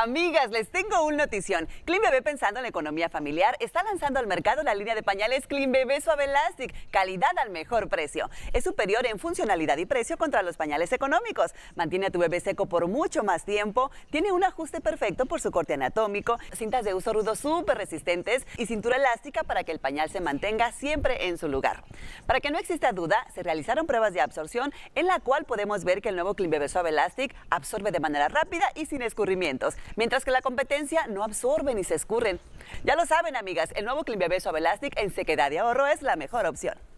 Amigas, les tengo un notición. Clean Bebé pensando en la economía familiar está lanzando al mercado la línea de pañales Clean Bebé Suave Elastic, calidad al mejor precio. Es superior en funcionalidad y precio contra los pañales económicos. Mantiene a tu bebé seco por mucho más tiempo, tiene un ajuste perfecto por su corte anatómico, cintas de uso rudo súper resistentes y cintura elástica para que el pañal se mantenga siempre en su lugar. Para que no exista duda, se realizaron pruebas de absorción en la cual podemos ver que el nuevo Clean Bebé Suave Elastic absorbe de manera rápida y sin escurrimientos mientras que la competencia no absorben y se escurren. Ya lo saben, amigas, el nuevo beso Velastic en sequedad y ahorro es la mejor opción.